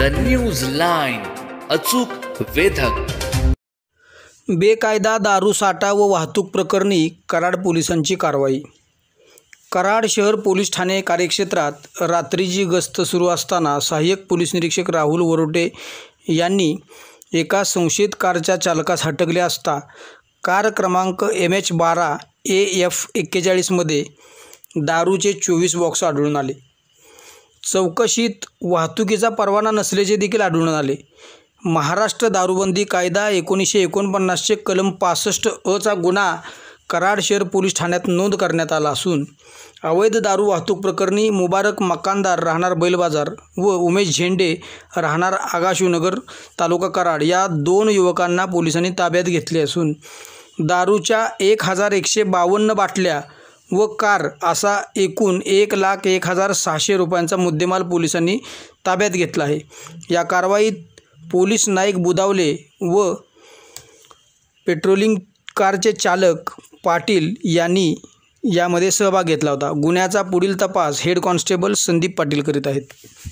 the news line अचूक वेधक बेकायदा दारू साठा व वाहतूक प्रकरणी कराड पोलिसांची कारवाई कराड शहर पोलीस ठाणे कार्यक्षेत्रात रात्रीची गस्त सुरू असताना सहाय्यक पोलीस निरीक्षक राहुल वरोटे यांनी एका संशयित कारच्या चालकास हटकले असता कार क्रमांक एम एच बारा ए एफ एक्केचाळीसमध्ये दारूचे चोवीस बॉक्स आढळून आले चौकशीत वाहतुकीचा परवाना नसल्याचे देखील आढळून आले महाराष्ट्र दारूबंदी कायदा एकोणीसशे एकोणपन्नासचे कलम पासष्ट अचा गुन्हा कराड शहर पोलीस ठाण्यात नोंद करण्यात आला असून अवैध दारू वाहतूक प्रकरणी मुबारक मकानदार राहणार बैलबाजार व उमेश झेंडे राहणार आगाशिवनगर तालुका कराड या दोन युवकांना पोलिसांनी ताब्यात घेतले असून दारूच्या एक हजार एकशे बावन्न बाटल्या व कार असा एकूण एक लाख एक हजार सहाशे रुपयांचा मुद्देमाल पोलिसांनी ताब्यात घेतला आहे या कारवाईत पोलीस नाईक बुदावले व पेट्रोलिंग कारचे चालक पाटील यांनी यामध्ये सहभाग घेतला होता गुन्ह्याचा पुढील तपास हेड कॉन्स्टेबल संदीप पाटील करीत आहेत